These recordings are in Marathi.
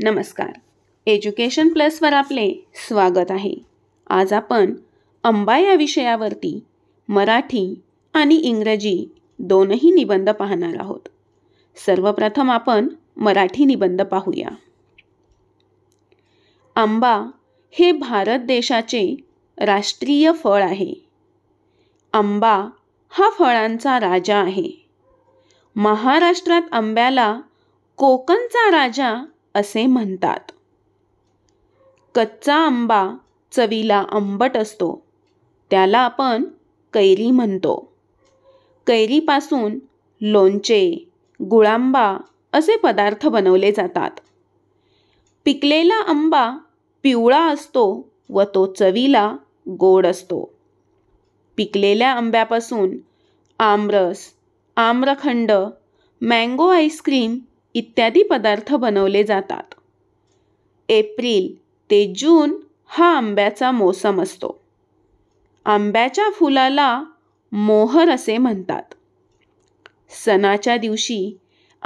नमस्कार एज्युकेशन प्लसवर आपले स्वागत आहे आज आपण आंबा या विषयावरती मराठी आणि इंग्रजी दोनही निबंध पाहणार आहोत सर्वप्रथम आपण मराठी निबंध पाहूया आंबा हे भारत देशाचे राष्ट्रीय फळ आहे आंबा हा फळांचा राजा आहे महाराष्ट्रात आंब्याला कोकणचा राजा असे म्हणतात कच्चा आंबा चवीला आंबट असतो त्याला आपण कैरी म्हणतो कैरीपासून लोणचे गुळांबा असे पदार्थ बनवले जातात पिकलेला आंबा पिवळा असतो व तो चवीला गोड असतो पिकलेल्या आंब्यापासून आमरस आम्रखंड मँगो आईस्क्रीम इत्यादी पदार्थ बनवले जातात एप्रिल ते जून हा आंब्याचा मोसम असतो आंब्याच्या फुलाला मोहर असे म्हणतात सणाच्या दिवशी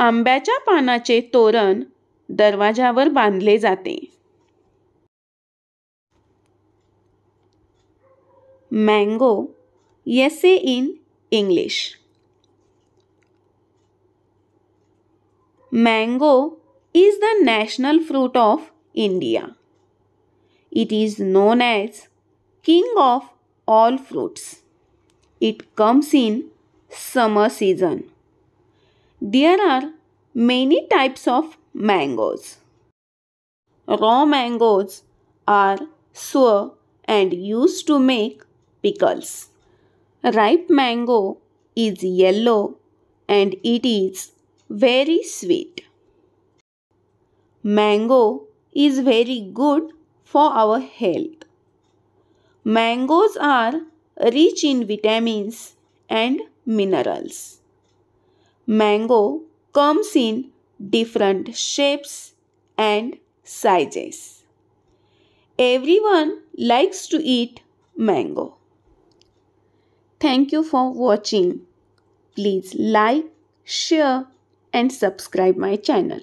आंब्याच्या पानाचे तोरण दरवाजावर बांधले जाते मँगो येसे in English Mango is the national fruit of India. It is known as king of all fruits. It comes in summer season. There are many types of mangoes. Raw mangoes are sour and used to make pickles. Ripe mango is yellow and it is very sweet. Mango is very good for our health. Mangoes are rich in vitamins and minerals. Mango comes in different shapes and sizes. Everyone likes to eat mango. Thank you for watching. Please like, share and subscribe my channel.